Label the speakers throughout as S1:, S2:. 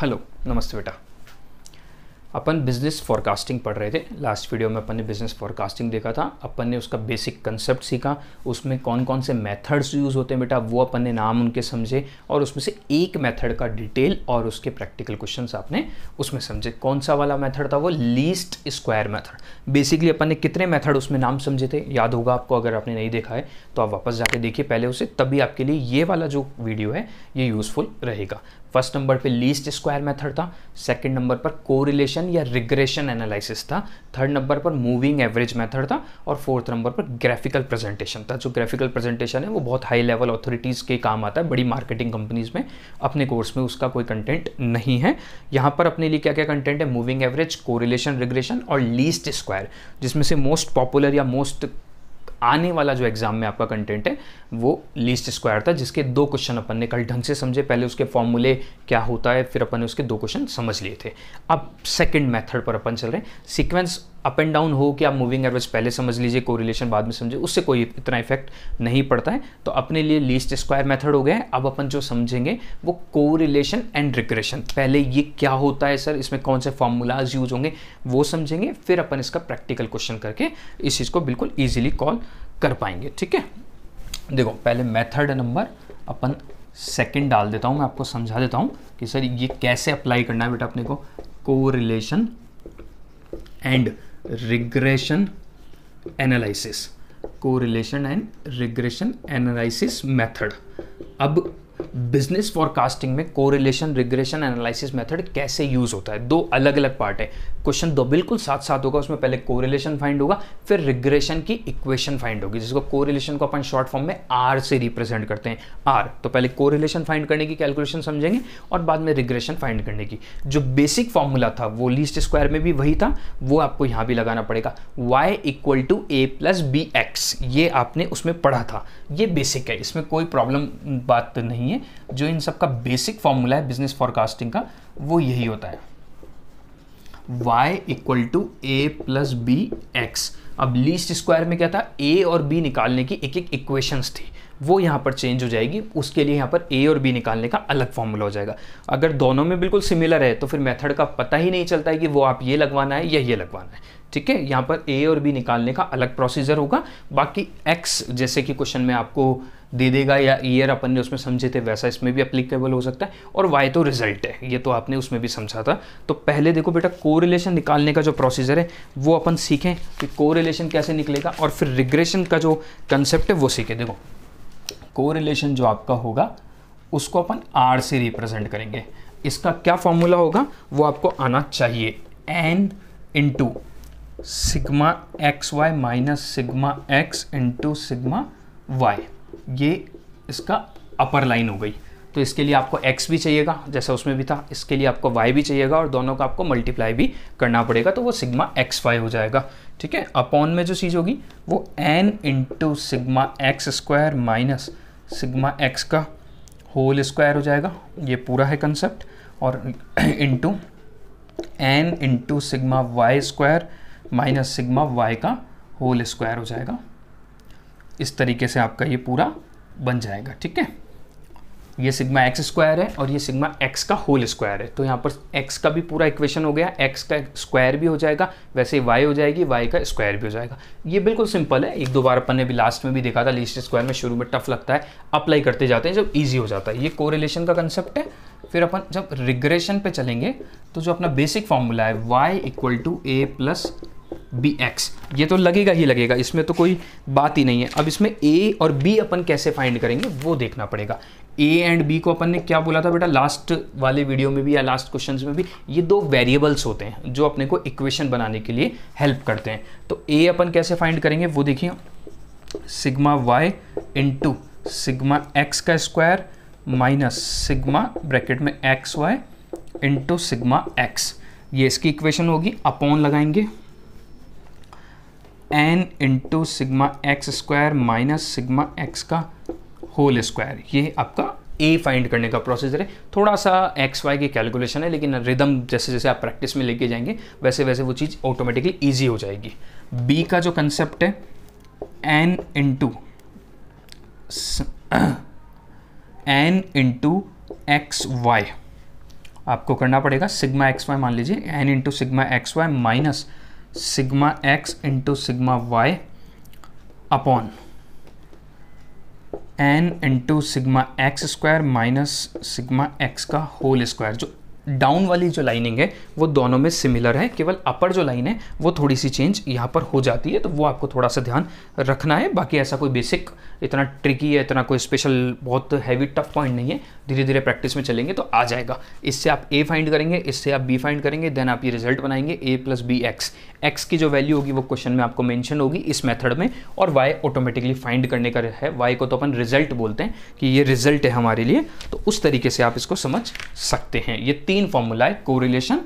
S1: hello नमस्ते बेटा अपन business forecasting पढ़ रहे थे लास्ट वीडियो में अपन ने बिजनेस फॉरकास्टिंग देखा था अपन ने उसका बेसिक कंसेप्ट सीखा उसमें कौन कौन से मेथड्स यूज़ होते हैं बेटा वो अपन ने नाम उनके समझे और उसमें से एक मेथड का डिटेल और उसके प्रैक्टिकल क्वेश्चन आपने उसमें समझे कौन सा वाला मेथड था वो लीस्ट स्क्वायर मैथड बेसिकली अपन ने कितने मैथड उसमें नाम समझे थे याद होगा आपको अगर आपने नहीं देखा है तो आप वापस जाके देखिए पहले उसे तभी आपके लिए ये वाला जो वीडियो है ये यूज़फुल रहेगा फर्स्ट नंबर पे लीस्ट स्क्वायर मेथड था सेकंड नंबर पर कोरिलेशन या रिग्रेशन एनालिसिस था थर्ड नंबर पर मूविंग एवरेज मेथड था और फोर्थ नंबर पर ग्राफिकल प्रेजेंटेशन था जो ग्राफिकल प्रेजेंटेशन है वो बहुत हाई लेवल अथॉरिटीज़ के काम आता है बड़ी मार्केटिंग कंपनीज में अपने कोर्स में उसका कोई कंटेंट नहीं है यहाँ पर अपने लिए क्या क्या कंटेंट है मूविंग एवरेज कोरिलेशन रिग्रेशन और लीस्ट स्क्वायर जिसमें से मोस्ट पॉपुलर या मोस्ट आने वाला जो एग्ज़ाम में आपका कंटेंट है वो लीस्ट स्क्वायर था जिसके दो क्वेश्चन अपन ने कल ढंग से समझे पहले उसके फॉर्मूले क्या होता है फिर अपन ने उसके दो क्वेश्चन समझ लिए थे अब सेकेंड मैथड पर अपन चल रहे हैं सीक्वेंस अप एंड डाउन हो कि आप मूविंग एवरेज पहले समझ लीजिए कोरिलेशन बाद में समझे उससे कोई इतना इफेक्ट नहीं पड़ता है तो अपने लिए लीस्ट स्क्वायर मेथड हो गया है अब अपन जो समझेंगे वो कोरिलेशन एंड रिग्रेशन पहले ये क्या होता है सर इसमें कौन से फॉर्मूलाज यूज होंगे वो समझेंगे फिर अपन इसका प्रैक्टिकल क्वेश्चन करके इस चीज़ को बिल्कुल ईजिली कॉल कर पाएंगे ठीक है देखो पहले मेथड नंबर अपन सेकेंड डाल देता हूँ मैं आपको समझा देता हूँ कि सर ये कैसे अप्लाई करना है बेटा अपने को relation and regression analysis correlation and regression analysis method अब बिजनेस फॉरकास्टिंग में कोरिलेशन रिग्रेशन एनालिसिस मेथड कैसे यूज होता है दो अलग अलग पार्ट है क्वेश्चन दो बिल्कुल साथ साथ होगा उसमें पहले कोरिलेशन फाइंड होगा फिर रिग्रेशन की इक्वेशन फाइंड होगी जिसको कोरिलेशन को अपन शॉर्ट फॉर्म में आर से रिप्रेजेंट करते हैं आर तो पहले कोरिलेशन फाइंड करने की कैलकुलेशन समझेंगे और बाद में रिग्रेशन फाइंड करने की जो बेसिक फॉर्मूला था वो लीस्ट स्क्वायर में भी वही था वो आपको यहाँ भी लगाना पड़ेगा Y equal to A plus B x ये आपने उसमें पढ़ा था ये बेसिक है इसमें कोई प्रॉब्लम बात नहीं है जो इन सबका बेसिक फॉर्मूला है बिजनेस फॉरकास्टिंग का वो यही होता है y equal to A plus B x अब लीस्ट स्क्वायर में क्या था ए और बी निकालने की एक एक इक्वेशंस थी वो यहाँ पर चेंज हो जाएगी उसके लिए यहाँ पर ए और बी निकालने का अलग फॉर्मूला हो जाएगा अगर दोनों में बिल्कुल सिमिलर है तो फिर मेथड का पता ही नहीं चलता है कि वो आप ये लगवाना है या ये लगवाना है ठीक है यहाँ पर ए और बी निकालने का अलग प्रोसीजर होगा बाकी एक्स जैसे कि क्वेश्चन में आपको दे देगा या ईयर अपन ने उसमें समझे थे वैसा इसमें भी अप्लीकेबल हो सकता है और वाई तो रिजल्ट है ये तो आपने उसमें भी समझा था तो पहले देखो बेटा को निकालने का जो प्रोसीजर है वो अपन सीखें कि को कैसे निकलेगा और फिर रिग्रेशन का जो कंसेप्ट है वो सीखें देखो को जो आपका होगा उसको अपन आर से रिप्रेजेंट करेंगे इसका क्या फॉर्मूला होगा वो आपको आना चाहिए N into sigma x Y minus sigma x into sigma Y ये इसका अपर लाइन हो गई तो इसके लिए आपको x भी चाहिएगा जैसा उसमें भी था इसके लिए आपको y भी चाहिएगा और दोनों का आपको मल्टीप्लाई भी करना पड़ेगा तो वो सिग्मा एक्स वाई हो जाएगा ठीक है अपॉन में जो चीज़ होगी वो n into sigma x square minus sigma x का होल स्क्वायर हो जाएगा ये पूरा है कंसेप्ट और into N into sigma Y square minus sigma Y का होल स्क्वायर हो जाएगा इस तरीके से आपका ये पूरा बन जाएगा ठीक है ये सिग्मा एक्स स्क्वायर है और ये सिग्मा एक्स का होल स्क्वायर है तो यहाँ पर एक्स का भी पूरा इक्वेशन हो गया एक्स का स्क्वायर भी हो जाएगा वैसे वाई हो जाएगी वाई का स्क्वायर भी हो जाएगा ये बिल्कुल सिंपल है एक दो बार अपन ने भी लास्ट में भी देखा था लीस्ट स्क्वायर में शुरू में टफ लगता है अप्लाई करते जाते हैं जब ईजी हो जाता है ये को का कंसेप्ट है फिर अपन जब रिग्रेशन पर चलेंगे तो जो अपना बेसिक फॉर्मूला है Y equal to A plus B x ये तो लगेगा ही लगेगा इसमें तो कोई बात ही नहीं है अब इसमें ए और बी अपन कैसे फाइंड करेंगे वो देखना पड़ेगा ए एंड बी को अपन ने क्या बोला था बेटा लास्ट वाले वीडियो में भी या लास्ट क्वेश्चन में भी ये दो वेरिएबल्स होते हैं जो अपने को इक्वेशन बनाने के लिए हेल्प करते हैं तो ए अपन कैसे फाइंड करेंगे वो देखिए sigma Y into sigma x का स्क्वायर माइनस सिग्मा ब्रैकेट में X Y into sigma X ये इसकी इक्वेशन होगी अपॉन लगाएंगे N into sigma x square minus sigma x का होल स्क्वायर ये आपका ए फाइंड करने का प्रोसीजर है थोड़ा सा एक्स वाई की कैलकुलेशन है लेकिन रिदम जैसे जैसे आप प्रैक्टिस में लेके जाएंगे वैसे वैसे वो चीज़ ऑटोमेटिकली ईजी हो जाएगी बी का जो कंसेप्ट है N into N into X Y आपको करना पड़ेगा सिग्मा एक्स वाई मान लीजिए N into sigma x Y minus sigma x into sigma Y upon N into sigma x square minus sigma x का whole square जो down वाली जो lining है वो दोनों में सिमिलर है केवल अपर जो लाइन है वो थोड़ी सी चेंज यहाँ पर हो जाती है तो वो आपको थोड़ा सा ध्यान रखना है बाकी ऐसा कोई बेसिक इतना ट्रिकी है इतना कोई स्पेशल बहुत हैवी टफ पॉइंट नहीं है धीरे धीरे प्रैक्टिस में चलेंगे तो आ जाएगा इससे आप ए फाइंड करेंगे इससे आप बी फाइंड करेंगे देन आप ये रिजल्ट बनाएंगे A plus B X X की जो वैल्यू होगी वो क्वेश्चन में आपको मैंशन होगी इस मेथड में और वाई ऑटोमेटिकली फाइंड करने का है वाई को तो अपन रिजल्ट बोलते हैं कि ये रिजल्ट है हमारे लिए तो उस तरीके से आप इसको समझ सकते हैं ये तीन तीन फॉर्मूला है कोरिलेशन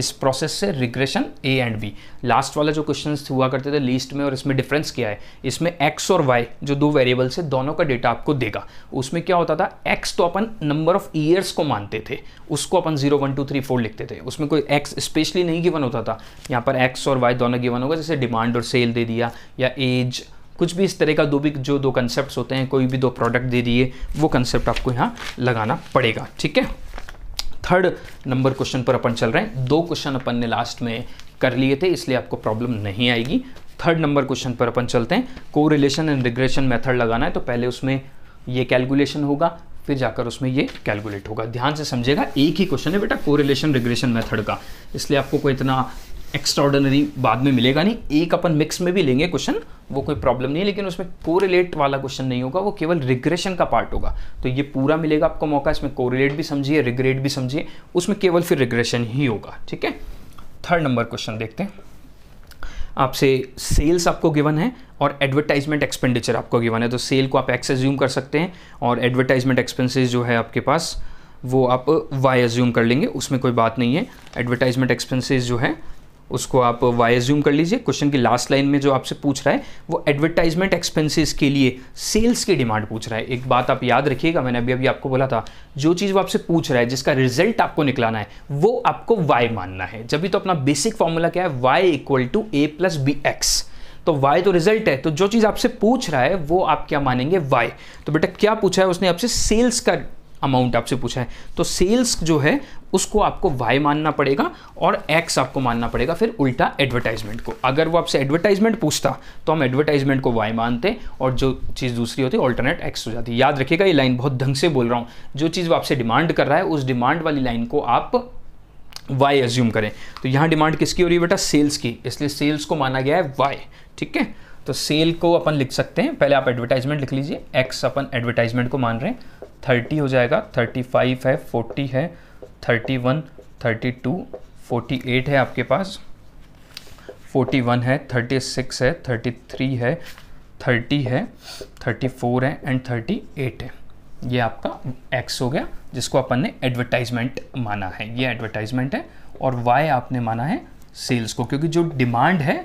S1: इस प्रोसेस से regression A and B last वाला जो क्वेश्चन हुआ करते थे लिस्ट में और इसमें डिफरेंस क्या है इसमें एक्स और वाई जो दो वेरिएबल्स है दोनों का डेटा आपको देगा उसमें क्या होता था एक्स तो अपन नंबर ऑफ ईयर्स को मानते थे उसको अपन zero one two three four लिखते थे उसमें कोई एक्स स्पेशली नहीं गिवन होता था यहाँ पर एक्स और वाई दोनों गिवन होगा जैसे डिमांड और सेल दे दिया या एज कुछ भी इस तरह का दो भी जो दो कंसेप्ट होते हैं कोई भी दो प्रोडक्ट दे दिए वो कंसेप्ट आपको यहाँ लगाना पड़ेगा ठीक है थर्ड नंबर क्वेश्चन पर अपन चल रहे हैं दो क्वेश्चन अपन ने लास्ट में कर लिए थे इसलिए आपको प्रॉब्लम नहीं आएगी थर्ड नंबर क्वेश्चन पर अपन चलते हैं को रिलेशन एंड रिग्रेशन मेथड लगाना है तो पहले उसमें ये कैलकुलेशन होगा फिर जाकर उसमें ये कैलकुलेट होगा ध्यान से समझेगा एक ही क्वेश्चन है बेटा कोरिलेशन रिग्रेशन मेथड का इसलिए आपको कोई इतना एक्स्ट्राऑर्डनरी बाद में मिलेगा नहीं एक अपन मिक्स में भी लेंगे क्वेश्चन वो कोई प्रॉब्लम नहीं है लेकिन उसमें कोरिलेट वाला क्वेश्चन नहीं होगा वो केवल रिग्रेशन का पार्ट होगा तो ये पूरा मिलेगा आपको मौका इसमें कोरिलेट भी समझिए रिग्रेट भी समझिए उसमें केवल फिर रिग्रेशन ही होगा ठीक है थर्ड नंबर क्वेश्चन देखते हैं आपसे सेल्स आपको गिवन है और एडवर्टाइजमेंट एक्सपेंडिचर आपको गिवन है तो सेल को आप एक्स एज्यूम कर सकते हैं और एडवर्टाइजमेंट एक्सपेंसेस जो है आपके पास वो आप वाई एज्यूम कर लेंगे उसमें कोई बात नहीं है एडवर्टाइजमेंट एक्सपेंसेस जो है उसको आप वाई कर लीजिए क्वेश्चन की लास्ट लाइन में जो आपसे पूछ रहा है वो एडवर्टाइजमेंट एक्सपेंसेस के लिए सेल्स की डिमांड पूछ रहा है एक बात आप याद रखिएगा मैंने अभी अभी आपको बोला था जो चीज़ वो आपसे पूछ रहा है जिसका रिजल्ट आपको निकलाना है वो आपको वाई मानना है जब भी तो अपना बेसिक फॉर्मूला क्या है Y equal to A plus B X तो वाई तो रिजल्ट है तो जो चीज़ आपसे पूछ रहा है वो आप क्या मानेंगे वाई तो बेटा क्या पूछा है उसने आपसे सेल्स का अमाउंट आपसे पूछा है तो सेल्स जो है उसको आपको वाई मानना पड़ेगा और एक्स आपको मानना पड़ेगा फिर उल्टा एडवर्टाइजमेंट को अगर वो आपसे एडवर्टाइजमेंट पूछता तो हम एडवर्टाइजमेंट को वाई मानते और जो चीज़ दूसरी होती ऑल्टरनेट एक्स हो जाती याद रखिएगा ये लाइन बहुत ढंग से बोल रहा हूँ जो चीज़ वो आपसे डिमांड कर रहा है उस डिमांड वाली लाइन को आप वाई एज्यूम करें तो यहाँ डिमांड किसकी हो रही है बेटा सेल्स की इसलिए सेल्स को माना गया है वाई ठीक है तो सेल को अपन लिख सकते हैं पहले आप एडवर्टाइजमेंट लिख लीजिए एक्स अपन एडवर्टाइजमेंट को मान रहे हैं थर्टी हो जाएगा थर्टी फाइव है फोर्टी है thirty one thirty two forty eight है आपके पास फोर्टी वन है थर्टी सिक्स है थर्टी थ्री है थर्टी है थर्टी फोर है एंड थर्टी एट है ये आपका एक्स हो गया जिसको अपन ने एडवर्टाइजमेंट माना है ये एडवर्टाइजमेंट है और वाई आपने माना है सेल्स को क्योंकि जो डिमांड है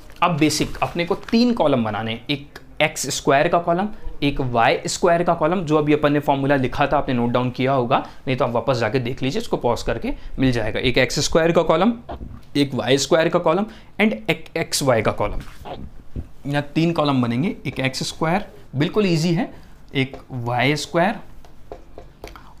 S1: अब बेसिक अपने को तीन कॉलम बनाने एक एक्स स्क्वायर का कॉलम एक वाई स्क्वायर का कॉलम जो अभी अपन ने फॉर्मूला लिखा था आपने नोट डाउन किया होगा नहीं तो आप वापस जाके देख लीजिए इसको पॉज करके मिल जाएगा एक एक्स स्क्वायर का कॉलम एक वाई स्क्वायर का कॉलम एंड एक एक्स वाई का कॉलम यहाँ तीन कॉलम बनेंगे एक एक्स स्क्वायर बिल्कुल ईजी है एक वाई स्क्वायर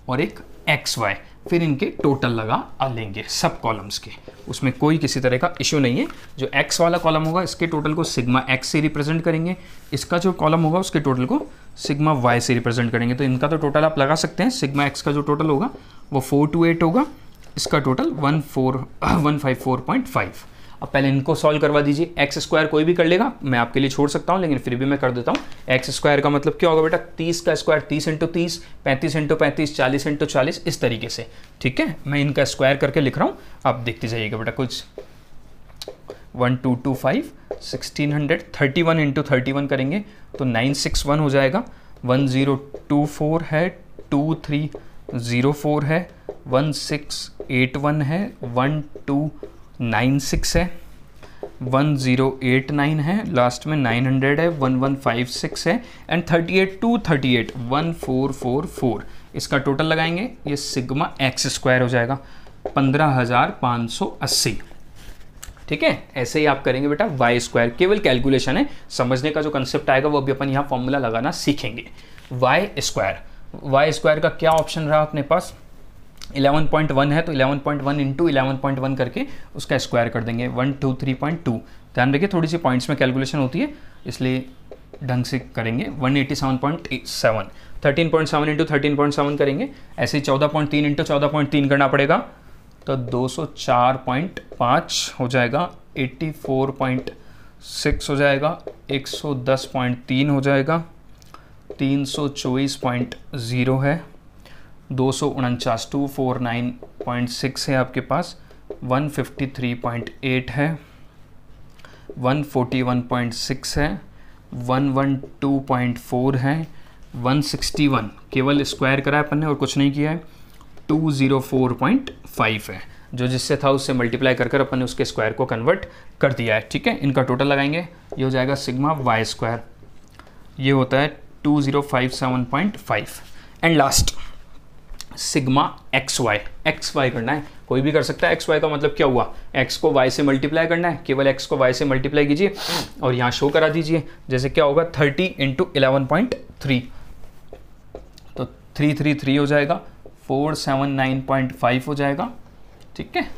S1: और एक एक्स वाई फिर इनके टोटल लगा लेंगे सब कॉलम्स के उसमें कोई किसी तरह का इश्यू नहीं है जो एक्स वाला कॉलम होगा इसके टोटल को सिग्मा एक्स से रिप्रेजेंट करेंगे इसका जो कॉलम होगा उसके टोटल को सिग्मा वाई से रिप्रेजेंट करेंगे तो इनका तो टोटल आप लगा सकते हैं सिग्मा एक्स का जो टोटल होगा वो फोर टू एट होगा इसका total one four one five four point five अब पहले इनको सॉल्व करवा दीजिए एक्स स्क्वायर कोई भी कर लेगा मैं आपके लिए छोड़ सकता हूँ लेकिन फिर भी मैं कर देता हूँ एक्स स्क्वायर का मतलब क्या होगा बेटा तीस का स्क्वायर तीस इंटू तीस पैंतीस इंटू पैंतीस चालीस इंटू चालीस इस तरीके से ठीक है मैं इनका स्क्वायर करके लिख रहा हूँ आप देखते जाइएगा बेटा कुछ one two two five sixteen hundred thirty one into thirty one करेंगे तो नाइन सिक्स वन हो जाएगा वन ज़ीरो टू फोर है टू थ्री ज़ीरो फोर है वन सिक्स एट वन है वन टू नाइन सिक्स है वन ज़ीरो एट नाइन है last में नाइन हंड्रेड है वन वन फाइव सिक्स है and thirty eight two thirty eight one four four four इसका total लगाएंगे ये सिग्मा एक्स स्क्वायर हो जाएगा पंद्रह हज़ार पाँच सौ अस्सी ठीक है ऐसे ही आप करेंगे बेटा वाई स्क्वायर केवल कैलकुलेशन है समझने का जो कंसेप्ट आएगा वो अभी अपन यहाँ फॉर्मूला लगाना सीखेंगे वाई स्क्वायर वाई स्क्वायर का क्या ऑप्शन रहा अपने पास 11.1 है तो 11.1 पॉइंट वन इंटू करके उसका स्क्वायर कर देंगे one two three point two ध्यान रखिए थोड़ी सी पॉइंट्स में कैलकुलेशन होती है इसलिए ढंग से करेंगे one eighty seven point seven thirteen point seven into thirteen point seven करेंगे ऐसे ही चौदह पॉइंट तीन इंटू चौदह पॉइंट तीन करना पड़ेगा तो दो सौ चार पॉइंट पाँच हो जाएगा एट्टी फोर पॉइंट सिक्स हो जाएगा एक सौ दस पॉइंट तीन हो जाएगा तीन सौ चौबीस पॉइंट ज़ीरो है दो सौ उनचास two four nine point six है आपके पास one fifty three point eight है वन वन पॉइंट सिक्स है one one two point four है वन सिक्सटी वन केवल स्क्वायर करा है अपन ने और कुछ नहीं किया है two zero four point five है जो जिससे था उससे मल्टीप्लाई कर कर अपन ने उसके स्क्वायर को कन्वर्ट कर दिया है ठीक है इनका टोटल लगाएंगे ये हो जाएगा सिग्मा वाई स्क्वायर ये होता है two zero five seven point five and last sigma x Y X Y करना है कोई भी कर सकता है एक्स वाई का मतलब क्या हुआ एक्स को वाई से मल्टीप्लाई करना है केवल एक्स को वाई से मल्टीप्लाई कीजिए और यहाँ शो करा दीजिए जैसे क्या होगा thirty into eleven point three तो थ्री थ्री थ्री हो जाएगा four seven nine point five हो जाएगा ठीक है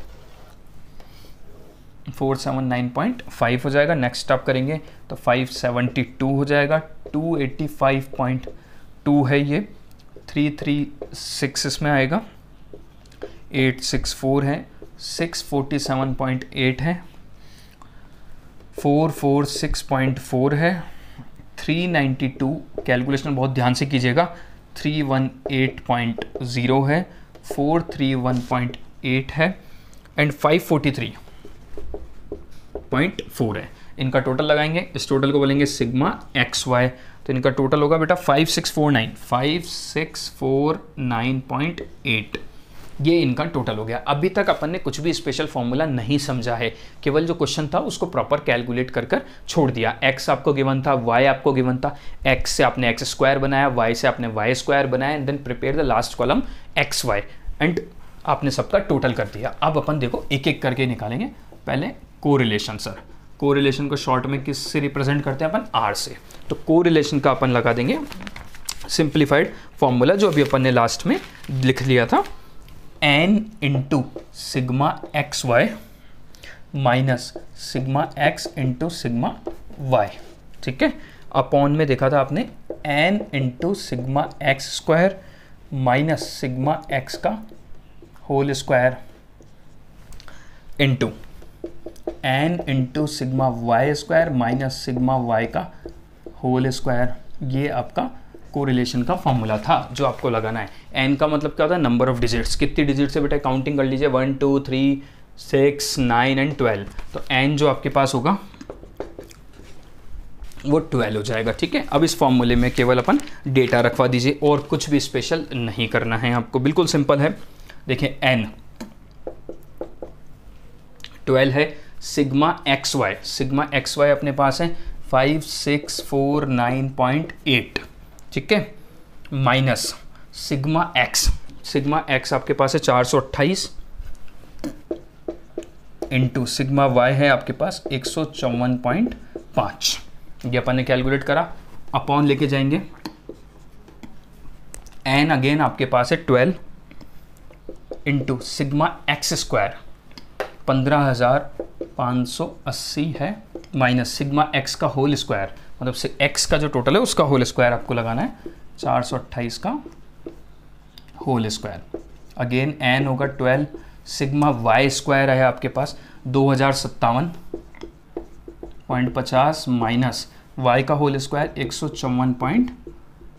S1: four seven nine point five हो जाएगा नेक्स्ट आप करेंगे तो फाइव सेवनटी टू हो जाएगा two eighty five point two है ये थ्री थ्री सिक्स इसमें आएगा एट सिक्स फोर है six forty seven point eight है four four six point four है थ्री नाइन्टी टू कैलकुलेशन बहुत ध्यान से कीजिएगा three one eight point zero है four three one point eight है and five forty three point four है इनका टोटल लगाएंगे इस टोटल को बोलेंगे सिग्मा एक्स वाई तो इनका टोटल होगा बेटा five six four nine five six four nine point eight ये इनका टोटल हो गया अभी तक अपन ने कुछ भी स्पेशल फॉर्मूला नहीं समझा है केवल जो क्वेश्चन था उसको प्रॉपर कैलकुलेट कर कर छोड़ दिया एक्स आपको गिवन था वाई आपको गिवन था एक्स से आपने एक्स स्क्वायर बनाया वाई से आपने वाई स्क्वायर बनाया and then prepare the last column X Y and आपने सबका टोटल कर दिया अब अपन देखो एक एक करके निकालेंगे पहले कोरिलेशन सर कोरिलेशन को शॉर्ट में किस से रिप्रेजेंट करते हैं अपन आर से तो कोरिलेशन का अपन लगा देंगे सिंप्लीफाइड फॉर्मूला जो अभी अपन ने लास्ट में लिख लिया था n into sigma x Y minus sigma x into sigma y ठीक है अपॉन में देखा था आपने n into sigma x square minus sigma x का whole square into N into sigma Y square minus sigma Y का whole square ये आपका कोरिलेशन का फॉर्मूला था जो आपको लगाना है एन का मतलब क्या होता है नंबर ऑफ डिजिट्स कितनी डिजिट से बेटा काउंटिंग कर लीजिए one two three six nine and twelve तो एन जो आपके पास होगा वो ट्वेल्व हो जाएगा ठीक है अब इस फॉर्मूले में केवल अपन डेटा रखवा दीजिए और कुछ भी स्पेशल नहीं करना है आपको बिल्कुल सिंपल है देखिए एन ट्वेल्व है sigma x y sigma x y अपने पास है five six four nine point eight ठीक है minus sigma x sigma x आपके पास है चार सौ अट्ठाईस इंटू सिग्मा वाई है आपके पास एक सौ चौवन पॉइंट पाँच ये अपन ने कैलकुलेट करा अपॉन लेके जाएंगे एन अगेन आपके पास है twelve into sigma x square पंद्रह हज़ार 580 है माइनस सिग्मा एक्स का होल स्क्वायर मतलब एक्स का जो टोटल है उसका होल स्क्वायर आपको लगाना है चार का होल स्क्वायर अगेन एन होगा 12 सिग्मा वाई स्क्वायर है आपके पास दो हज़ार सत्तावन पॉइंट पचास माइनस वाई का होल स्क्वायर एक सौ चौवन पॉइंट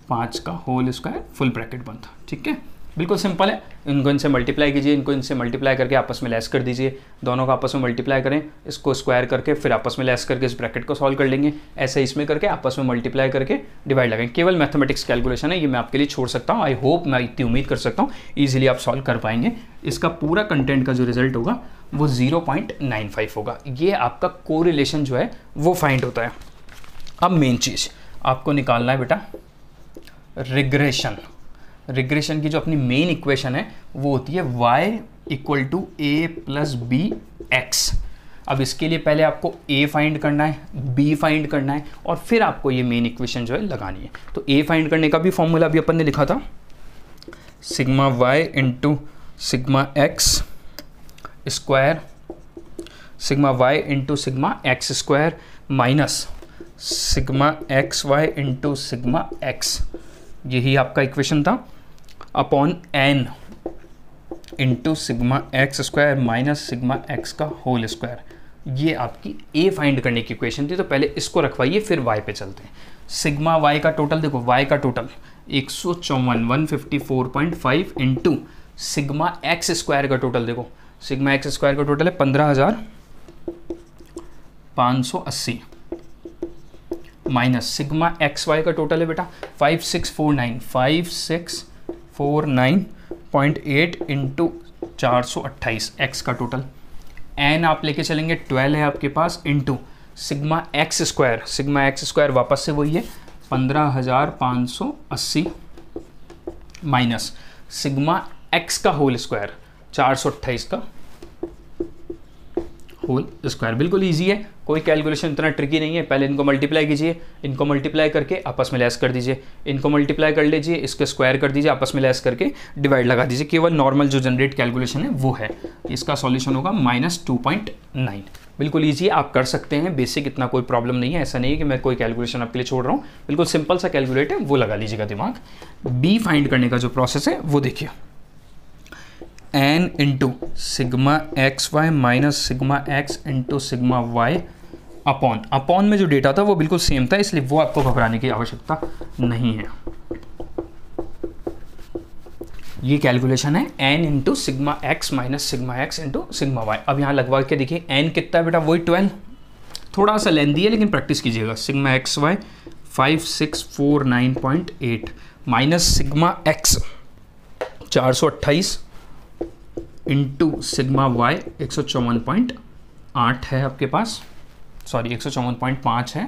S1: पाँच का होल स्क्वायर फुल ब्रैकेट बंद ठीक है बिल्कुल सिंपल है इनको इनसे मल्टीप्लाई कीजिए इनको इनसे मल्टीप्लाई करके आपस में लेस कर दीजिए दोनों को आपस में मल्टीप्लाई करें इसको स्क्वायर करके फिर आपस में लेस करके इस ब्रैकेट को सॉल्व कर लेंगे ऐसे इसमें करके आपस में मल्टीप्लाई करके डिवाइड लगाएंगे केवल मैथमेटिक्स कैलकुलेशन है ये मैं आपके लिए छोड़ सकता हूँ आई होप मैं इतनी उम्मीद कर सकता हूँ ईजिली आप सॉल्व कर पाएंगे इसका पूरा कंटेंट का जो रिजल्ट होगा वो जीरो होगा ये आपका को जो है वो फाइंड होता है अब मेन चीज़ आपको निकालना है बेटा रिग्रेशन रिग्रेशन की जो अपनी मेन इक्वेशन है वो होती है Y equal to A plus B x अब इसके लिए पहले आपको ए फाइंड करना है बी फाइंड करना है और फिर आपको ये मेन इक्वेशन जो है लगानी है तो ए फाइंड करने का भी फॉर्मूला अभी अपन ने लिखा था sigma Y into sigma x square sigma Y into sigma x square minus sigma x Y into sigma x यही आपका इक्वेशन था upon N into sigma x square minus sigma x का होल स्क्वायर ये आपकी ए find करने की question थी तो पहले इसको रखवाइए फिर वाई पे चलते हैं सिग्मा वाई का टोटल देखो वाई का टोटल एक सौ चौवन one fifty four point five into sigma x square का टोटल देखो सिग्मा एक्स स्क्वायर का टोटल है पंद्रह हज़ार पाँच सौ अस्सी माइनस सिग्मा एक्स वाई का टोटल है बेटा five six four nine five six four nine point eight into चार सौ अट्ठाईस एक्स का टोटल एन आप लेके चलेंगे ट्वेल्व है आपके पास into sigma x square sigma x square वापस से वही है पंद्रह हज़ार पाँच सौ अस्सी माइनस सिग्मा एक्स का होल स्क्वायर चार सौ अट्ठाईस का होल स्क्वायर बिल्कुल ईजी है कोई कैलकुलेशन इतना ट्रिकी नहीं है पहले इनको मल्टीप्लाई कीजिए इनको मल्टीप्लाई करके आपस में लेस कर दीजिए इनको मल्टीप्लाई कर लीजिए इसको स्क्वायर कर दीजिए आपस में लेस करके डिवाइड लगा दीजिए केवल नॉर्मल जो जनरेट कैलकुलेशन है वो है इसका सॉल्यूशन होगा माइनस टू पॉइंट नाइन बिल्कुल ईजी आप कर सकते हैं बेसिक इतना कोई प्रॉब्लम नहीं है ऐसा नहीं है कि मैं कोई कैलकुलेशन आपके लिए छोड़ रहा हूँ बिल्कुल सिंपल सा कैलकुलेट है वो लगा लीजिएगा दिमाग बी फाइंड करने का जो प्रोसेस है वो देखिए n into sigma x Y minus sigma x into sigma Y upon upon में जो डेटा था वो बिल्कुल सेम था इसलिए वो आपको घबराने की आवश्यकता नहीं है ये कैलकुलेशन है N into sigma x minus sigma x into sigma y अब यहाँ लगवा के देखिए एन कितना बेटा वही ट्वेल्व थोड़ा सा लेंदी है लेकिन प्रैक्टिस कीजिएगा sigma x y five six four nine point eight minus sigma x चार सौ अट्ठाईस इंटू सिग्मा वाई एक सौ चौवन पॉइंट आठ है आपके पास सॉरी एक सौ चौवन पॉइंट पाँच है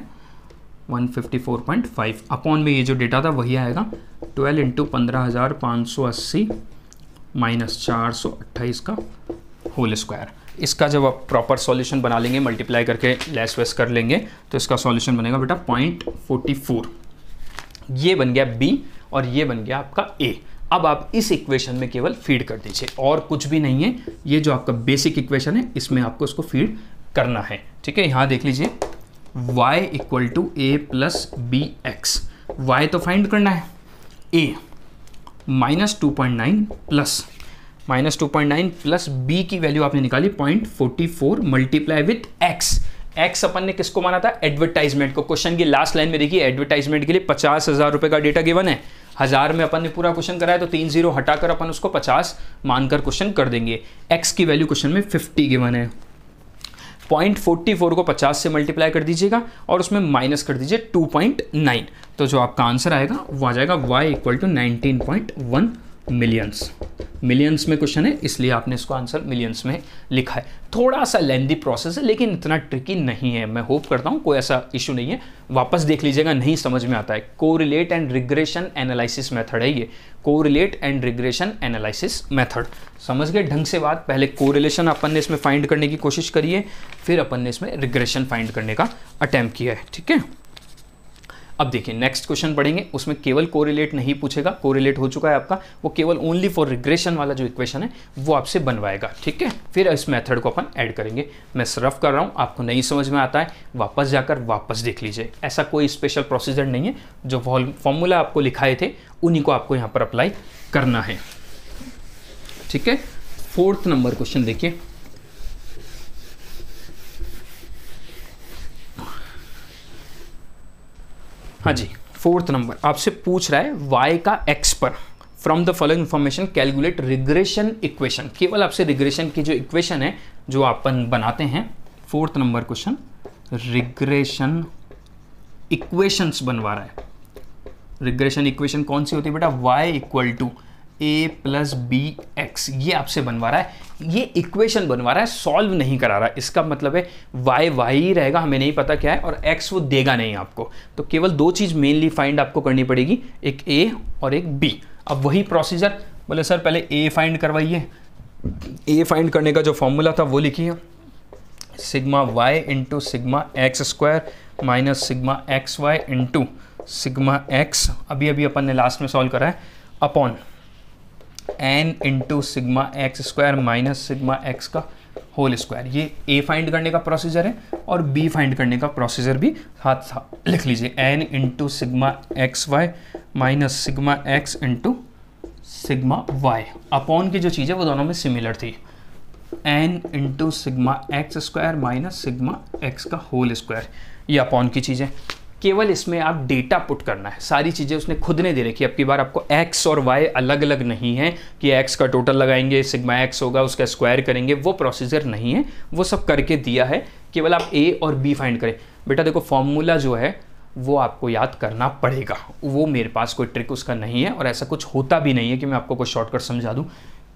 S1: one fifty four point five upon में ये जो डेटा था वही आएगा ट्वेल्व इंटू पंद्रह हज़ार पाँच सौ अस्सी माइनस चार सौ अट्ठाईस का होल स्क्वायर इसका जब आप प्रॉपर सॉल्यूशन बना लेंगे मल्टीप्लाई करके लेस वेस कर लेंगे तो इसका सॉल्यूशन बनेगा बेटा पॉइंट फोर्टी फोर ये बन गया बी और ये बन गया आपका ए अब आप इस इक्वेशन में केवल फीड कर दीजिए और कुछ भी नहीं है ये जो आपका बेसिक इक्वेशन है इसमें आपको इसको फीड करना है ठीक है यहाँ देख लीजिए y equal to A plus B x y तो फाइंड करना है a minus two point nine plus minus two point nine plus b की वैल्यू आपने निकाली point forty four multiply with x x अपन ने किसको माना था एडवर्टाइजमेंट को क्वेश्चन की लास्ट लाइन में देखिए एडवर्टाइजमेंट के लिए पचास हज़ार रुपये का डेटा गिवन है हज़ार में अपन ने पूरा क्वेश्चन कराया तो तीन जीरो हटाकर अपन उसको पचास मानकर क्वेश्चन कर देंगे एक्स की वैल्यू क्वेश्चन में फिफ्टी गिवन है पॉइंट फोर्टी फोर को पचास से मल्टीप्लाई कर दीजिएगा और उसमें माइनस कर दीजिए टू पॉइंट नाइन तो जो आपका आंसर आएगा वो आ जाएगा y equal to nineteen point one millions millions में क्वेश्चन है इसलिए आपने इसको आंसर मिलियंस में लिखा है थोड़ा सा लेंदी प्रोसेस है लेकिन इतना ट्रिकी नहीं है मैं होप करता हूँ कोई ऐसा इशू नहीं है वापस देख लीजिएगा नहीं समझ में आता है correlate and regression analysis method है ये correlate and regression analysis method समझ गए ढंग से बात पहले कोरिलेशन अपन ने इसमें फाइंड करने की कोशिश करिए फिर अपन ने इसमें रिग्रेशन फाइंड करने का अटैम्प्ट किया है ठीक है अब देखिए नेक्स्ट क्वेश्चन पढ़ेंगे उसमें केवल कोरिलेट नहीं पूछेगा कोरिलेट हो चुका है आपका वो केवल ओनली फॉर रिग्रेशन वाला जो इक्वेशन है वो आपसे बनवाएगा ठीक है फिर इस मेथड को अपन ऐड करेंगे मैं सरफ कर रहा हूँ आपको नहीं समझ में आता है वापस जाकर वापस देख लीजिए ऐसा कोई स्पेशल प्रोसीजर नहीं है जो फॉर्मूला आपको लिखाए थे उन्हीं को आपको यहाँ पर अप्लाई करना है ठीक है फोर्थ नंबर क्वेश्चन देखिए हाँ जी फोर्थ नंबर आपसे पूछ रहा है वाई का एक्स पर from the following information calculate regression equation केवल आपसे रिग्रेशन की जो इक्वेशन है जो अपन बनाते हैं fourth number question regression equations बनवा रहा है रिग्रेशन इक्वेशन कौन सी होती है बेटा y equal to A plus B x ये आपसे बनवा रहा है ये इक्वेशन बनवा रहा है सॉल्व नहीं करा रहा इसका मतलब है वाई वाई ही रहेगा हमें नहीं पता क्या है और एक्स वो देगा नहीं आपको तो केवल दो चीज़ मेनली फाइंड आपको करनी पड़ेगी एक ए और एक बी अब वही प्रोसीजर बोले सर पहले ए फाइंड करवाइए ए फाइंड करने का जो फॉर्मूला था वो लिखिए sigma Y into sigma x square minus sigma x Y into sigma x अभी अभी अपन ने लास्ट में सॉल्व करा है upon N into sigma x square minus sigma x का होल स्क्वायर ये ए फाइंड करने का प्रोसीजर है और बी फाइंड करने का प्रोसीजर भी हाथ साथ लिख लीजिए N into sigma x Y minus sigma x into sigma Y upon की जो चीज़ है वो दोनों में सिमिलर थी n into sigma x square minus sigma x का होल स्क्वायर ये अपॉन की चीज़ है केवल इसमें आप डेटा पुट करना है सारी चीज़ें उसने खुद ने दे रखी है अब की बार आपको एक्स और वाई अलग अलग नहीं है कि एक्स का टोटल लगाएंगे सिग्मा एक्स होगा उसका स्क्वायर करेंगे वो प्रोसीजर नहीं है वो सब करके दिया है केवल आप ए और बी फाइंड करें बेटा देखो फॉर्मूला जो है वो आपको याद करना पड़ेगा वो मेरे पास कोई ट्रिक उसका नहीं है और ऐसा कुछ होता भी नहीं है कि मैं आपको कोई शॉर्टकट समझा दूँ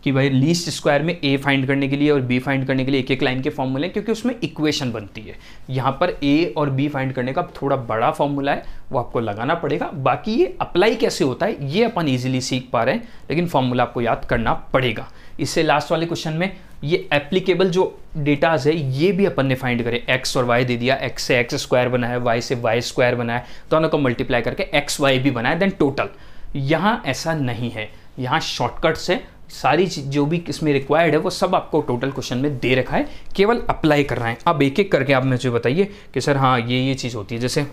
S1: कि भाई लीस्ट स्क्वायर में ए फाइंड करने के लिए और बी फाइंड करने के लिए एक एक लाइन के फॉर्मूले हैं क्योंकि उसमें इक्वेशन बनती है यहाँ पर ए और बी फाइंड करने का थोड़ा बड़ा फॉर्मूला है वो आपको लगाना पड़ेगा बाकी ये अप्लाई कैसे होता है ये अपन ईजिली सीख पा रहे हैं लेकिन फॉर्मूला आपको याद करना पड़ेगा इससे लास्ट वाले क्वेश्चन में ये एप्लीकेबल जो डेटाज है ये भी अपन ने फाइंड करें एक्स और वाई दे दिया एक्स से एक्स स्क्वायर बनाया वाई से वाई स्क्वायर बनाया दोनों तो को मल्टीप्लाई करके एक्स वाई भी बनाए देन टोटल यहाँ ऐसा नहीं है यहाँ शॉर्टकट्स है सारी चीज जो भी इसमें रिक्वायर्ड है वो सब आपको टोटल क्वेश्चन में दे रखा है केवल अप्लाई कर रहा है अब एक एक करके आप मुझे बताइए कि सर हाँ ये ये चीज़ होती है जैसे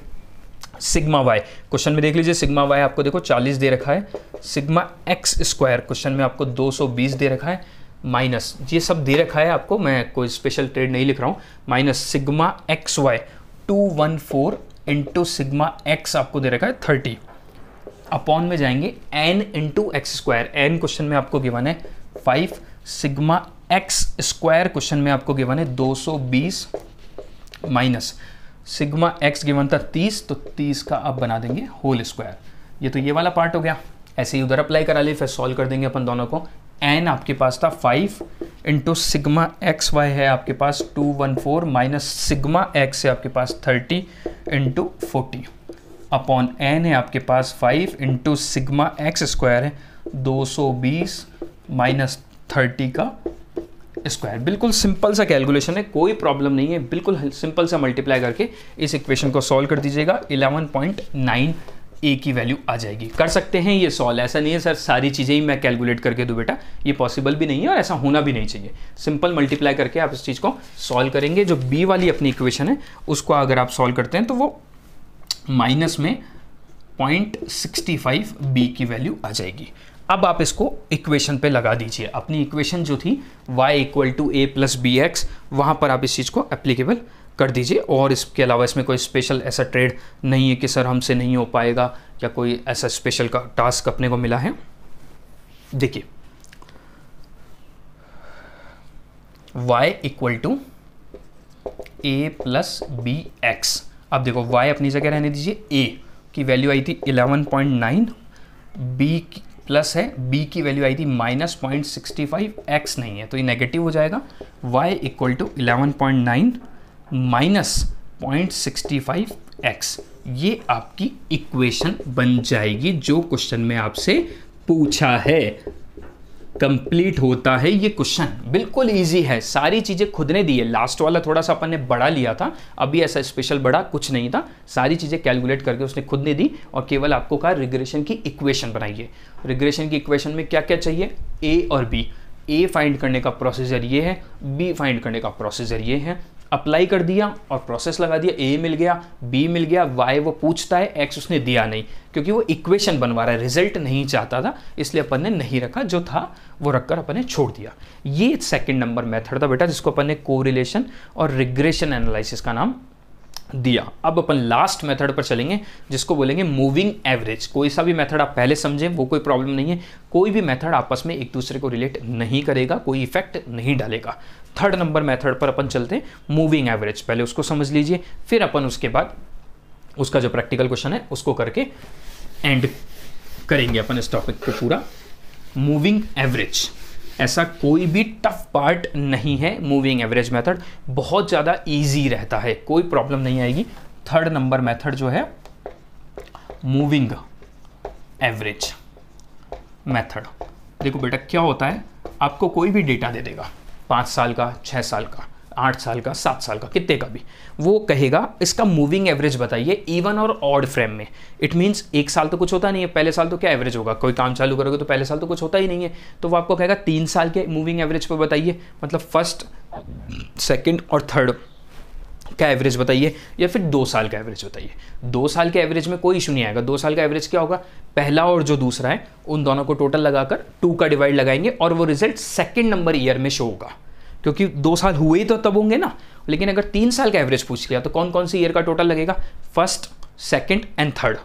S1: सिग्मा वाई क्वेश्चन में देख लीजिए सिग्मा वाई आपको देखो 40 दे रखा है सिग्मा एक्स स्क्वायर क्वेश्चन में आपको 220 दे रखा है माइनस ये सब दे रखा है आपको मैं कोई स्पेशल ट्रेड नहीं लिख रहा हूँ minus sigma x y two one four into sigma x आपको दे रखा है थर्टी अपॉन में जाएंगे n into x square n question में आपको गिवन है five sigma x square question में आपको गिवन है 220 माइनस सिग्मा एक्स गिवन था 30 तो 30 का आप बना देंगे होल स्क्वायर ये तो ये वाला पार्ट हो गया ऐसे ही उधर अप्लाई करा ली फिर सॉल्व कर देंगे अपन दोनों को एन आपके पास था five into sigma x y है आपके पास two one four minus sigma x है आपके पास thirty into forty upon n है आपके पास five into sigma x square है दो सौ बीस माइनस थर्टी का स्क्वायर बिल्कुल सिंपल सा कैलकुलेशन है कोई प्रॉब्लम नहीं है बिल्कुल सिंपल सा मल्टीप्लाई करके इस इक्वेशन को सॉल्व कर दीजिएगा 11.9 ए की वैल्यू आ जाएगी कर सकते हैं ये सॉल्व ऐसा नहीं है सर सारी चीज़ें ही मैं कैलकुलेट करके दूँ बेटा ये पॉसिबल भी नहीं है और ऐसा होना भी नहीं चाहिए सिंपल मल्टीप्लाई करके आप इस चीज़ को सॉल्व करेंगे जो बी वाली अपनी इक्वेशन है उसको अगर आप सॉल्व करते हैं तो वो माइनस में पॉइंट सिक्सटी फाइव बी की वैल्यू आ जाएगी अब आप इसको इक्वेशन पे लगा दीजिए अपनी इक्वेशन जो थी y equal to A plus B x वहाँ पर आप इस चीज़ को एप्लीकेबल कर दीजिए और इसके अलावा इसमें कोई स्पेशल ऐसा ट्रेड नहीं है कि सर हमसे नहीं हो पाएगा या कोई ऐसा स्पेशल का टास्क अपने को मिला है देखिए y equal to A plus B x अब देखो वाई अपनी जगह रहने दीजिए ए की वैल्यू आई थी 11.9 बी प्लस है बी की वैल्यू आई थी minus point sixty five x नहीं है तो ये नेगेटिव हो जाएगा y equal to eleven point nine minus point sixty five x ये आपकी इक्वेशन बन जाएगी जो क्वेश्चन में आपसे पूछा है कंप्लीट होता है ये क्वेश्चन बिल्कुल इजी है सारी चीज़ें खुद ने दी है लास्ट वाला थोड़ा सा अपन ने बड़ा लिया था अभी ऐसा स्पेशल बड़ा कुछ नहीं था सारी चीज़ें कैलकुलेट करके उसने खुद ने दी और केवल आपको कहा रिग्रेशन की इक्वेशन बनाइए रिग्रेशन की इक्वेशन में क्या क्या चाहिए ए और बी ए फाइंड करने का प्रोसीजर ये है बी फाइंड करने का प्रोसीजर ये है अप्लाई कर दिया और प्रोसेस लगा दिया ए मिल गया बी मिल गया वाई वो पूछता है एक्स उसने दिया नहीं क्योंकि वो इक्वेशन बनवा रहा है रिजल्ट नहीं चाहता था इसलिए अपन ने नहीं रखा जो था वो रखकर अपन ने छोड़ दिया ये सेकेंड नंबर मेथड था बेटा जिसको अपन ने कोरिलेशन और रिग्रेशन एनालिसिस का नाम दिया अब अपन लास्ट मेथड पर चलेंगे जिसको बोलेंगे मूविंग एवरेज कोई सा भी मेथड आप पहले समझें वो कोई प्रॉब्लम नहीं है कोई भी मेथड आपस में एक दूसरे को रिलेट नहीं करेगा कोई इफेक्ट नहीं डालेगा थर्ड नंबर मेथड पर अपन चलते हैं मूविंग एवरेज पहले उसको समझ लीजिए फिर अपन उसके बाद उसका जो प्रैक्टिकल क्वेश्चन है उसको करके एंड करेंगे अपन इस टॉपिक को पूरा मूविंग एवरेज ऐसा कोई भी टफ पार्ट नहीं है मूविंग एवरेज मेथड बहुत ज़्यादा ईजी रहता है कोई प्रॉब्लम नहीं आएगी थर्ड नंबर मेथड जो है मूविंग एवरेज मेथड देखो बेटा क्या होता है आपको कोई भी डेटा दे देगा पाँच साल का छः साल का आठ साल का सात साल का कितने का भी वो कहेगा इसका मूविंग एवरेज बताइए इवन और ऑड फ्रेम में इट मीन्स एक साल तो कुछ होता नहीं है पहले साल तो क्या एवरेज होगा कोई काम चालू करोगे तो पहले साल तो कुछ होता ही नहीं है तो वो आपको कहेगा तीन साल के मूविंग एवरेज पर बताइए मतलब फर्स्ट सेकेंड और थर्ड का एवरेज बताइए या फिर दो साल का एवरेज बताइए दो साल के एवरेज में कोई इशू नहीं आएगा दो साल का एवरेज क्या होगा पहला और जो दूसरा है उन दोनों को टोटल लगाकर टू का डिवाइड लगाएंगे और वो रिजल्ट सेकेंड नंबर ईयर में शो होगा क्योंकि दो साल हुए तो तब होंगे ना लेकिन अगर तीन साल का एवरेज पूछ लिया तो कौन कौन सी ईयर का टोटल लगेगा first second and third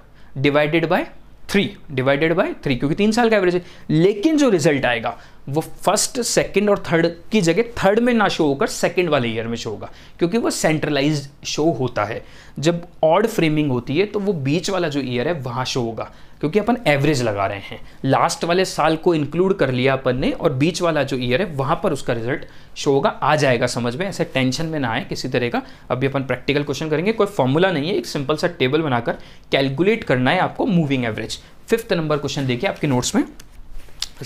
S1: divided by three divided by three क्योंकि तीन साल का एवरेज है लेकिन जो रिजल्ट आएगा वो फर्स्ट सेकंड और थर्ड की जगह थर्ड में ना शो होकर सेकंड वाले ईयर में शो होगा क्योंकि वो सेंट्रलाइज शो होता है जब ऑड फ्रेमिंग होती है तो वो बीच वाला जो ईयर है वहाँ शो होगा क्योंकि अपन एवरेज लगा रहे हैं लास्ट वाले साल को इंक्लूड कर लिया अपन ने और बीच वाला जो ईयर है वहाँ पर उसका रिजल्ट शो होगा आ जाएगा समझ में ऐसे टेंशन में ना आए किसी तरह का अभी अपन प्रैक्टिकल क्वेश्चन करेंगे कोई फॉर्मूला नहीं है एक सिंपल सा टेबल बनाकर कैलकुलेट करना है आपको moving average fifth number question देखिए आपके नोट्स में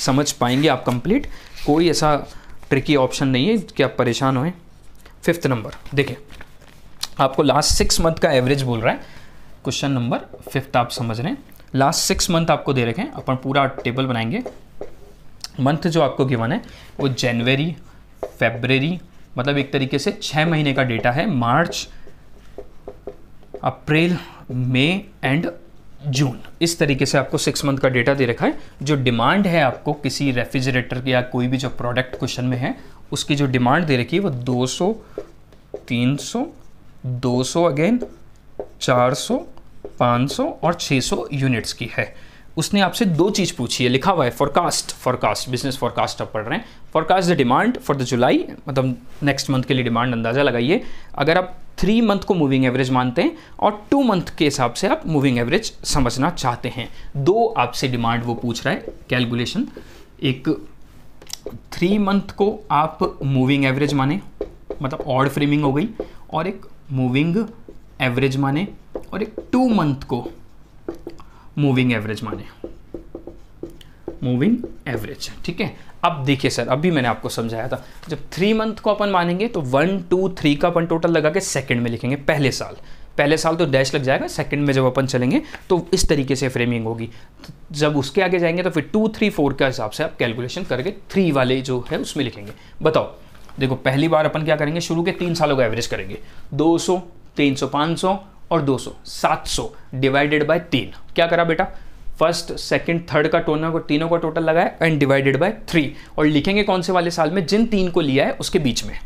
S1: समझ पाएंगे आप कंप्लीट कोई ऐसा ट्रिकी ऑप्शन नहीं है कि आप परेशान हो फिफ्थ नंबर देखिए आपको लास्ट सिक्स मंथ का एवरेज बोल रहा है क्वेश्चन नंबर फिफ्थ आप समझ रहे हैं लास्ट सिक्स मंथ आपको दे रखे हैं अपन पूरा टेबल बनाएंगे मंथ जो आपको गिवन है वो जनवरी फेब्रेरी मतलब एक तरीके से छः महीने का डेटा है मार्च अप्रैल मई एंड जून इस तरीके से आपको सिक्स मंथ का डेटा दे रखा है जो डिमांड है आपको किसी रेफ्रिजरेटर या कोई भी जो प्रोडक्ट क्वेश्चन में है उसकी जो डिमांड दे रखी है वो 200, 300, 200 अगेन 400, 500 और 600 यूनिट्स की है उसने आपसे दो चीज़ पूछी है लिखा हुआ है फॉरकास्ट फॉरकास्ट बिजनेस फॉरकास्ट आप पढ़ रहे हैं forecast the demand for the July मतलब नेक्स्ट मंथ के लिए डिमांड अंदाज़ा लगाइए अगर आप थ्री मंथ को मूविंग एवरेज मानते हैं और टू मंथ के हिसाब से आप मूविंग एवरेज समझना चाहते हैं दो आपसे डिमांड वो पूछ रहा है कैलकुलेशन एक थ्री मंथ को आप मूविंग एवरेज माने मतलब ऑड फ्रेमिंग हो गई और एक मूविंग एवरेज माने और एक टू मंथ को मूविंग एवरेज माने मूविंग एवरेज ठीक है अब देखिए सर अभी मैंने आपको समझाया था जब थ्री मंथ को अपन मानेंगे तो वन टू थ्री का अपन टोटल लगा के सेकंड में लिखेंगे पहले साल पहले साल तो डैश लग जाएगा सेकंड में जब अपन चलेंगे तो इस तरीके से फ्रेमिंग होगी तो जब उसके आगे जाएंगे तो फिर टू थ्री फोर के हिसाब से आप कैलकुलेशन करके थ्री वाले जो है उसमें लिखेंगे बताओ देखो पहली बार अपन क्या करेंगे शुरू के तीन सालों का एवरेज करेंगे दो सौ तीन सौ पाँच सौ और 200 700 डिवाइडेड बाय तीन क्या करा बेटा फर्स्ट सेकंड थर्ड का टोनर को तीनों का टोटल लगाया एंड डिवाइडेड बाय थ्री और लिखेंगे कौन से वाले साल में जिन तीन को लिया है उसके बीच में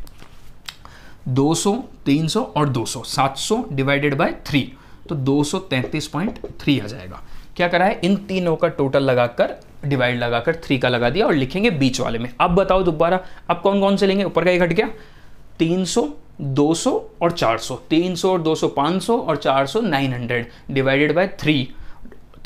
S1: 200 300 और 200 700 डिवाइडेड बाय थ्री तो 233.3 आ जाएगा क्या करा है इन तीनों का टोटल लगाकर डिवाइड लगाकर थ्री का लगा दिया और लिखेंगे बीच वाले में अब बताओ दोबारा अब कौन कौन से लेंगे ऊपर का एक हट गया 300 200 और 400 300 और 200 500 और 400 900 डिवाइडेड बाय थ्री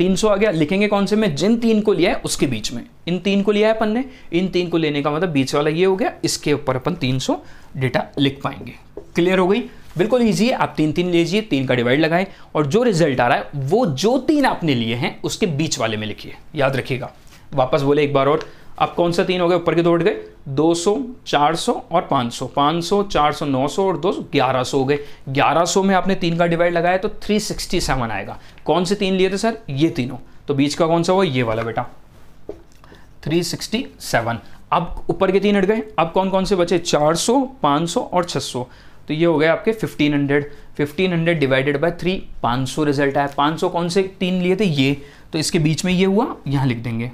S1: 300 आ गया लिखेंगे कौन से में जिन तीन को लिया है उसके बीच में इन तीन को लिया है अपन ने इन तीन को लेने का मतलब बीच वाला ये हो गया इसके ऊपर अपन 300 डेटा लिख पाएंगे क्लियर हो गई बिल्कुल ईजी है आप तीन तीन लीजिए तीन का डिवाइड लगाएं और जो रिजल्ट आ रहा है वो जो तीन आपने लिए हैं उसके बीच वाले में लिखिए याद रखिएगा वापस बोले एक बार और अब कौन सा तीन हो गए ऊपर के दो उठ गए 200, 400 और 500, 500, 400, 900 और 200, 1100 हो गए 1100 में आपने तीन का डिवाइड लगाया तो 367 आएगा कौन से तीन लिए थे सर ये तीनों तो बीच का कौन सा हुआ ये वाला बेटा 367 अब ऊपर के तीन हट गए अब कौन कौन से बचे 400, 500 और 600 तो ये हो गए आपके 1500 1500 डिवाइडेड बाय थ्री 500 रिजल्ट आया 500 कौन से तीन लिए थे ये तो इसके बीच में ये हुआ यहाँ लिख देंगे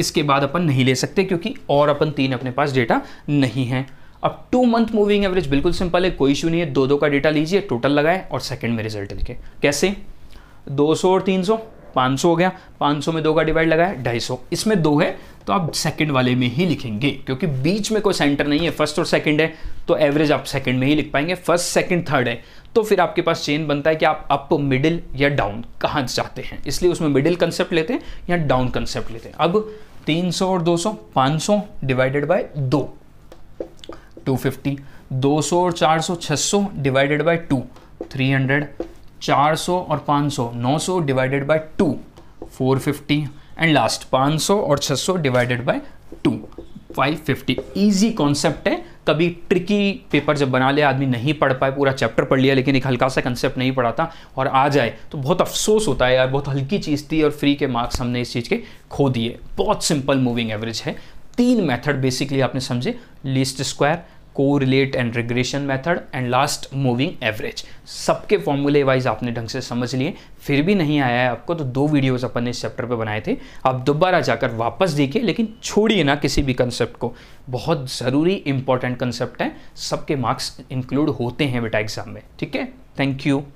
S1: इसके बाद अपन नहीं ले सकते क्योंकि और अपन तीन अपने पास डेटा नहीं है अब टू मंथ मूविंग एवरेज बिल्कुल सिंपल है कोई इशू नहीं है दो दो का डेटा लीजिए टोटल लगाए और सेकंड में रिजल्ट लिखे कैसे 200 और 300 500 हो गया 500 में दो का डिवाइड लगाया ढाई इसमें दो है तो आप सेकंड वाले में ही लिखेंगे क्योंकि बीच में कोई सेंटर नहीं है फर्स्ट और सेकंड है तो एवरेज आप सेकंड में ही लिख पाएंगे फर्स्ट सेकंड थर्ड है तो फिर आपके पास चेन बनता है कि आप अप मिडिल या डाउन कहाँ जाते हैं इसलिए उसमें मिडिल कंसेप्ट लेते हैं या डाउन कंसेप्ट लेते हैं अब 300 और 200 500 डिवाइडेड बाय दो 250 200 और 400 600 डिवाइडेड बाय 2 300 400 और 500 900 divided by two 450 and last 500 और 600 divided by two 550 easy concept है कभी ट्रिकी पेपर जब बना लिया आदमी नहीं पढ़ पाए पूरा चैप्टर पढ़ लिया लेकिन एक हल्का सा कंसेप्ट नहीं पढ़ा था और आ जाए तो बहुत अफसोस होता है यार बहुत हल्की चीज़ थी और फ्री के मार्क्स हमने इस चीज़ के खो दिए बहुत सिंपल मूविंग एवरेज है तीन मेथड बेसिकली आपने समझे least square correlate and regression method and last moving average सबके फॉर्मूले वाइज आपने ढंग से समझ लिए फिर भी नहीं आया है आपको तो दो वीडियोस अपन ने इस चैप्टर पे बनाए थे आप दोबारा जाकर वापस देखिए लेकिन छोड़िए ना किसी भी कंसेप्ट को बहुत ज़रूरी इंपॉर्टेंट कंसेप्ट है सबके मार्क्स इंक्लूड होते हैं बेटा एग्जाम में ठीक है थैंक यू